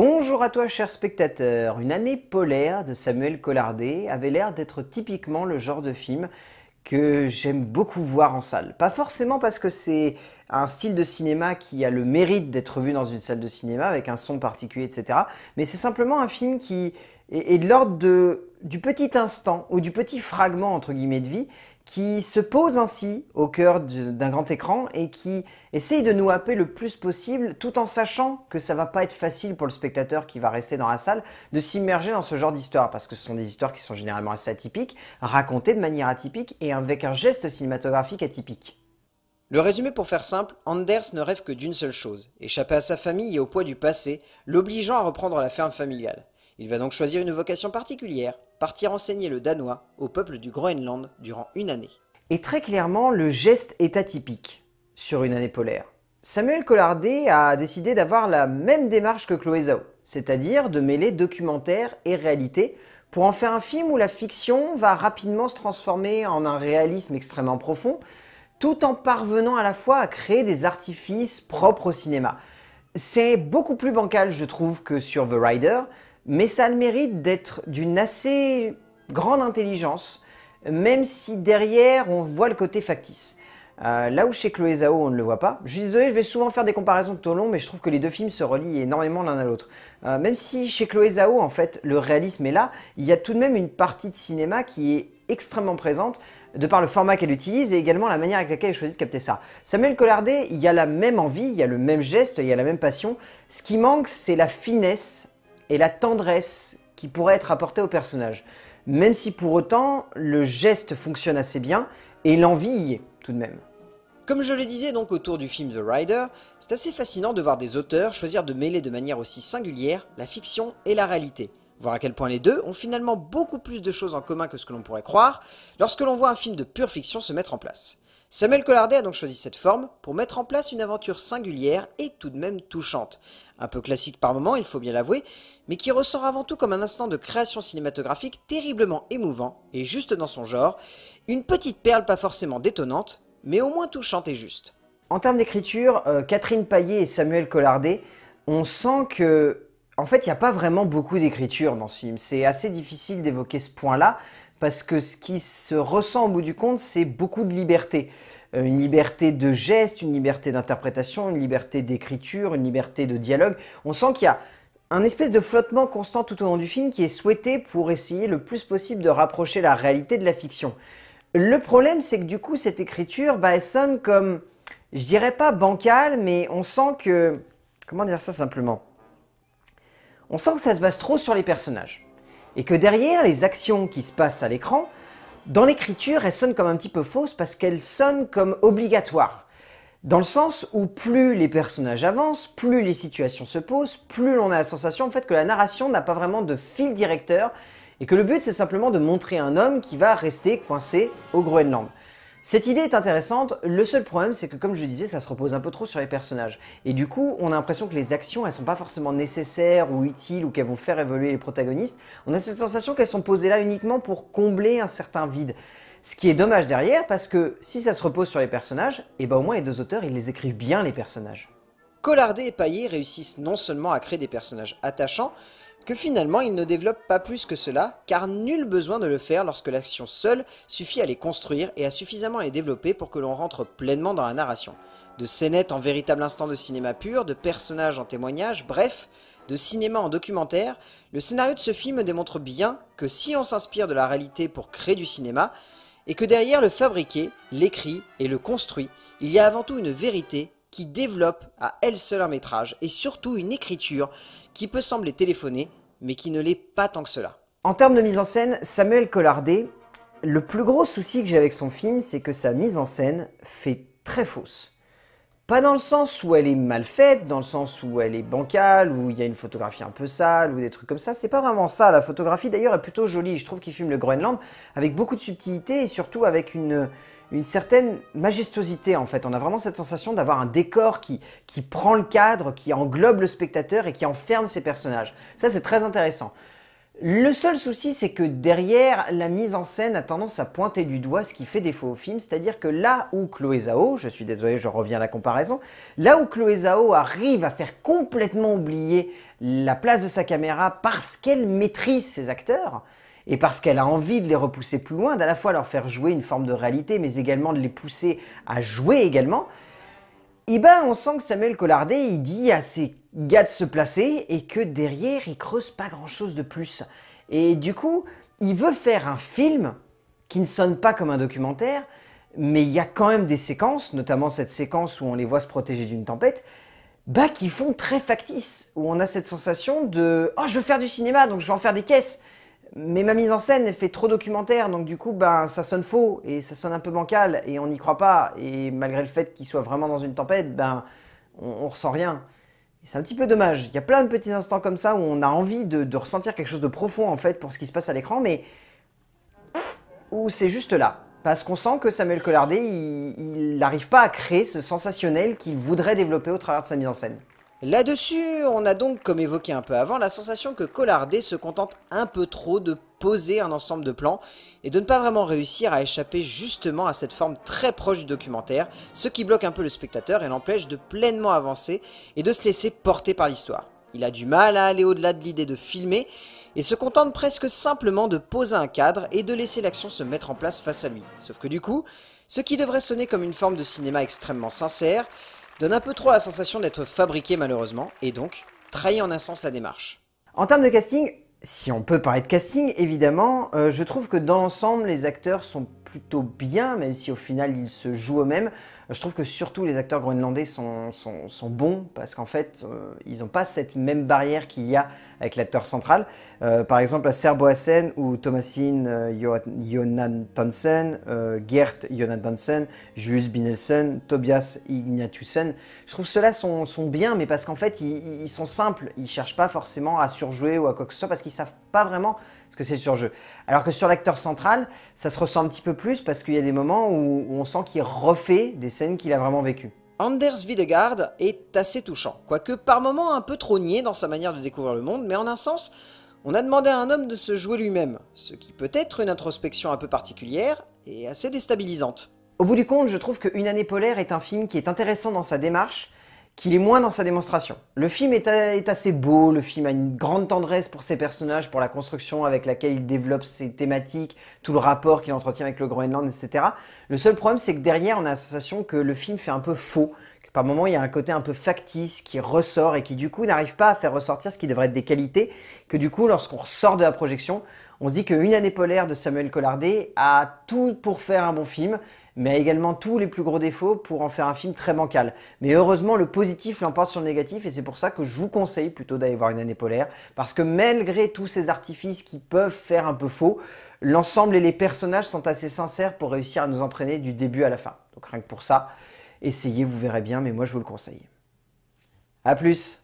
Bonjour à toi cher spectateur. Une année polaire de Samuel Collardet avait l'air d'être typiquement le genre de film que j'aime beaucoup voir en salle. Pas forcément parce que c'est un style de cinéma qui a le mérite d'être vu dans une salle de cinéma avec un son particulier, etc. Mais c'est simplement un film qui est, de l'ordre du petit instant ou du petit fragment entre guillemets de vie qui se pose ainsi au cœur d'un grand écran et qui essaye de nous happer le plus possible tout en sachant que ça va pas être facile pour le spectateur qui va rester dans la salle de s'immerger dans ce genre d'histoire parce que ce sont des histoires qui sont généralement assez atypiques, racontées de manière atypique et avec un geste cinématographique atypique. Le résumé pour faire simple, Anders ne rêve que d'une seule chose, échapper à sa famille et au poids du passé, l'obligeant à reprendre la ferme familiale. Il va donc choisir une vocation particulière, partir enseigner le danois au peuple du Groenland durant une année. Et très clairement, le geste est atypique sur une année polaire. Samuel Collardet a décidé d'avoir la même démarche que Chloé Zhao, c'est-à-dire de mêler documentaire et réalité pour en faire un film où la fiction va rapidement se transformer en un réalisme extrêmement profond, tout en parvenant à la fois à créer des artifices propres au cinéma. C'est beaucoup plus bancal, je trouve, que sur The Rider, mais ça a le mérite d'être d'une assez grande intelligence, même si derrière on voit le côté factice. Euh, là où chez Chloé Zhao on ne le voit pas. Je suis désolé, je vais souvent faire des comparaisons de au long, mais je trouve que les deux films se relient énormément l'un à l'autre. Euh, même si chez Chloé Zhao, en fait, le réalisme est là, il y a tout de même une partie de cinéma qui est extrêmement présente, de par le format qu'elle utilise et également la manière avec laquelle elle choisit de capter ça. Samuel Collardet, il y a la même envie, il y a le même geste, il y a la même passion. Ce qui manque, c'est la finesse et la tendresse qui pourrait être apportée au personnage. Même si pour autant, le geste fonctionne assez bien et l'envie y est tout de même. Comme je le disais donc autour du film The Rider, c'est assez fascinant de voir des auteurs choisir de mêler de manière aussi singulière la fiction et la réalité. Voir à quel point les deux ont finalement beaucoup plus de choses en commun que ce que l'on pourrait croire lorsque l'on voit un film de pure fiction se mettre en place. Samuel Collardet a donc choisi cette forme pour mettre en place une aventure singulière et tout de même touchante. Un peu classique par moment, il faut bien l'avouer, mais qui ressort avant tout comme un instant de création cinématographique terriblement émouvant et juste dans son genre, une petite perle pas forcément détonnante, mais au moins touchante et juste. En termes d'écriture, euh, Catherine Paillet et Samuel Collardet, on sent que en fait, il n'y a pas vraiment beaucoup d'écriture dans ce film. C'est assez difficile d'évoquer ce point-là, parce que ce qui se ressent au bout du compte, c'est beaucoup de liberté. Euh, une liberté de geste, une liberté d'interprétation, une liberté d'écriture, une liberté de dialogue. On sent qu'il y a un espèce de flottement constant tout au long du film qui est souhaité pour essayer le plus possible de rapprocher la réalité de la fiction. Le problème, c'est que du coup, cette écriture, bah, elle sonne comme, je dirais pas bancale, mais on sent que... Comment dire ça simplement On sent que ça se base trop sur les personnages. Et que derrière, les actions qui se passent à l'écran, dans l'écriture, elles sonnent comme un petit peu fausses parce qu'elles sonnent comme obligatoires. Dans le sens où plus les personnages avancent, plus les situations se posent, plus l'on a la sensation en fait que la narration n'a pas vraiment de fil directeur et que le but c'est simplement de montrer un homme qui va rester coincé au Groenland. Cette idée est intéressante, le seul problème c'est que comme je disais ça se repose un peu trop sur les personnages et du coup on a l'impression que les actions elles sont pas forcément nécessaires ou utiles ou qu'elles vont faire évoluer les protagonistes, on a cette sensation qu'elles sont posées là uniquement pour combler un certain vide. Ce qui est dommage derrière parce que si ça se repose sur les personnages, et eh ben au moins les deux auteurs ils les écrivent bien les personnages. Collardet et Paillet réussissent non seulement à créer des personnages attachants, que finalement il ne développe pas plus que cela, car nul besoin de le faire lorsque l'action seule suffit à les construire et à suffisamment les développer pour que l'on rentre pleinement dans la narration. De scénette en véritable instant de cinéma pur, de personnages en témoignage, bref, de cinéma en documentaire, le scénario de ce film démontre bien que si on s'inspire de la réalité pour créer du cinéma, et que derrière le fabriqué, l'écrit et le construit, il y a avant tout une vérité qui développe à elle seule un métrage et surtout une écriture qui peut sembler téléphonée mais qui ne l'est pas tant que cela. En termes de mise en scène, Samuel Collardet, le plus gros souci que j'ai avec son film, c'est que sa mise en scène fait très fausse. Pas dans le sens où elle est mal faite, dans le sens où elle est bancale, où il y a une photographie un peu sale, ou des trucs comme ça. C'est pas vraiment ça. La photographie d'ailleurs est plutôt jolie. Je trouve qu'il filme le Groenland avec beaucoup de subtilité et surtout avec une, une certaine majestuosité en fait. On a vraiment cette sensation d'avoir un décor qui, qui prend le cadre, qui englobe le spectateur et qui enferme ses personnages. Ça c'est très intéressant. Le seul souci, c'est que derrière, la mise en scène a tendance à pointer du doigt ce qui fait défaut au film, c'est-à-dire que là où Chloé Zhao, je suis désolé, je reviens à la comparaison, là où Chloé Zhao arrive à faire complètement oublier la place de sa caméra parce qu'elle maîtrise ses acteurs, et parce qu'elle a envie de les repousser plus loin, d'à la fois leur faire jouer une forme de réalité, mais également de les pousser à jouer également, eh ben, on sent que Samuel Collardet, il dit à ses gars de se placer et que derrière, il creuse pas grand-chose de plus. Et du coup, il veut faire un film qui ne sonne pas comme un documentaire, mais il y a quand même des séquences, notamment cette séquence où on les voit se protéger d'une tempête, bah, qui font très factice, où on a cette sensation de ⁇ Oh, je veux faire du cinéma, donc je vais en faire des caisses !⁇ mais ma mise en scène, fait trop documentaire, donc du coup, ben, ça sonne faux et ça sonne un peu bancal et on n'y croit pas. Et malgré le fait qu'il soit vraiment dans une tempête, ben, on, ressent rien. c'est un petit peu dommage. Il y a plein de petits instants comme ça où on a envie de, ressentir quelque chose de profond en fait pour ce qui se passe à l'écran, mais où c'est juste là. Parce qu'on sent que Samuel Collardet, il n'arrive pas à créer ce sensationnel qu'il voudrait développer au travers de sa mise en scène. Là-dessus, on a donc, comme évoqué un peu avant, la sensation que Collardet se contente un peu trop de poser un ensemble de plans et de ne pas vraiment réussir à échapper justement à cette forme très proche du documentaire, ce qui bloque un peu le spectateur et l'empêche de pleinement avancer et de se laisser porter par l'histoire. Il a du mal à aller au-delà de l'idée de filmer et se contente presque simplement de poser un cadre et de laisser l'action se mettre en place face à lui. Sauf que du coup, ce qui devrait sonner comme une forme de cinéma extrêmement sincère donne un peu trop la sensation d'être fabriqué malheureusement, et donc trahit en un sens la démarche. En termes de casting, si on peut parler de casting, évidemment, euh, je trouve que dans l'ensemble, les acteurs sont plutôt bien, même si au final ils se jouent eux-mêmes. Je trouve que surtout les acteurs groenlandais sont, bons parce qu'en fait, euh, ils n'ont pas cette même barrière qu'il y a avec l'acteur central. Euh, par exemple, à Serboasen ou Thomasine euh, Jonan Tansen, Gert Jonan Tonsen, Binelsen, Tobias Ignatusen. je trouve ceux-là sont, sont, bien, mais parce qu'en fait, ils, sont simples. Ils ne cherchent pas forcément à surjouer ou à quoi que ce soit parce qu'ils savent vraiment ce que c'est sur-jeu. Alors que sur l'acteur central, ça se ressent un petit peu plus parce qu'il y a des moments où, on sent qu'il refait des scènes qu'il a vraiment vécues. Anders Videgaard est assez touchant, quoique par moments un peu trop nié dans sa manière de découvrir le monde, mais en un sens, on a demandé à un homme de se jouer lui-même, ce qui peut être une introspection un peu particulière et assez déstabilisante. Au bout du compte, je trouve que Une année polaire est un film qui est intéressant dans sa démarche, qu'il est moins dans sa démonstration. Le film est, assez beau, le film a une grande tendresse pour ses personnages, pour la construction avec laquelle il développe ses thématiques, tout le rapport qu'il entretient avec le Groenland, etc. Le seul problème, c'est que derrière, on a la sensation que le film fait un peu faux, par moments, il y a un côté un peu factice qui ressort et qui du coup n'arrive pas à faire ressortir ce qui devrait être des qualités que du coup, lorsqu'on sort de la projection, on se dit qu'une année polaire de Samuel Collardé a tout pour faire un bon film, mais a également tous les plus gros défauts pour en faire un film très bancal. Mais heureusement, le positif l'emporte sur le négatif, et c'est pour ça que je vous conseille plutôt d'aller voir une année polaire, parce que malgré tous ces artifices qui peuvent faire un peu faux, l'ensemble et les personnages sont assez sincères pour réussir à nous entraîner du début à la fin. Donc rien que pour ça, Essayez, vous verrez bien, mais moi je vous le conseille. A plus